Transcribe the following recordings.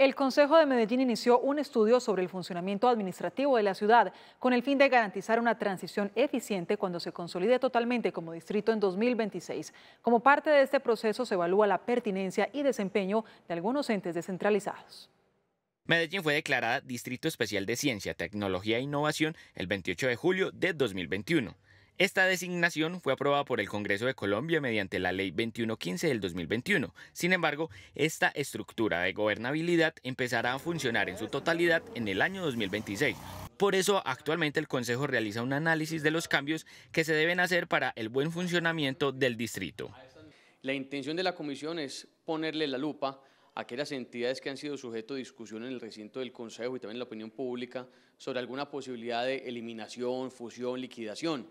El Consejo de Medellín inició un estudio sobre el funcionamiento administrativo de la ciudad con el fin de garantizar una transición eficiente cuando se consolide totalmente como distrito en 2026. Como parte de este proceso se evalúa la pertinencia y desempeño de algunos entes descentralizados. Medellín fue declarada Distrito Especial de Ciencia, Tecnología e Innovación el 28 de julio de 2021. Esta designación fue aprobada por el Congreso de Colombia mediante la Ley 2115 del 2021. Sin embargo, esta estructura de gobernabilidad empezará a funcionar en su totalidad en el año 2026. Por eso, actualmente el Consejo realiza un análisis de los cambios que se deben hacer para el buen funcionamiento del distrito. La intención de la comisión es ponerle la lupa a aquellas entidades que han sido sujeto de discusión en el recinto del Consejo y también en la opinión pública sobre alguna posibilidad de eliminación, fusión, liquidación.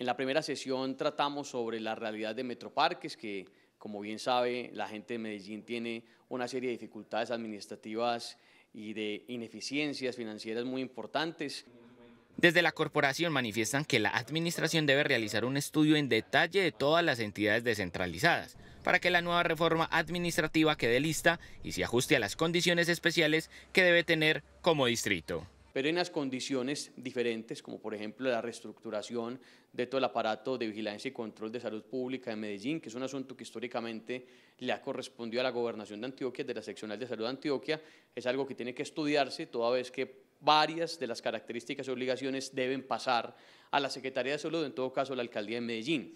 En la primera sesión tratamos sobre la realidad de Metroparques, que como bien sabe, la gente de Medellín tiene una serie de dificultades administrativas y de ineficiencias financieras muy importantes. Desde la corporación manifiestan que la administración debe realizar un estudio en detalle de todas las entidades descentralizadas para que la nueva reforma administrativa quede lista y se ajuste a las condiciones especiales que debe tener como distrito pero en las condiciones diferentes, como por ejemplo la reestructuración de todo el aparato de vigilancia y control de salud pública en Medellín, que es un asunto que históricamente le ha correspondido a la gobernación de Antioquia, de la seccional de salud de Antioquia, es algo que tiene que estudiarse toda vez que varias de las características y obligaciones deben pasar a la Secretaría de Salud, en todo caso la Alcaldía de Medellín.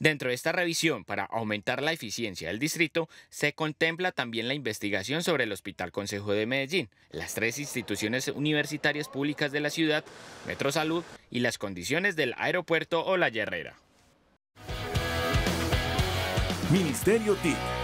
Dentro de esta revisión, para aumentar la eficiencia del distrito, se contempla también la investigación sobre el Hospital Consejo de Medellín, las tres instituciones universitarias públicas de la ciudad, Metro Salud y las condiciones del aeropuerto o la Herrera. Ministerio TIC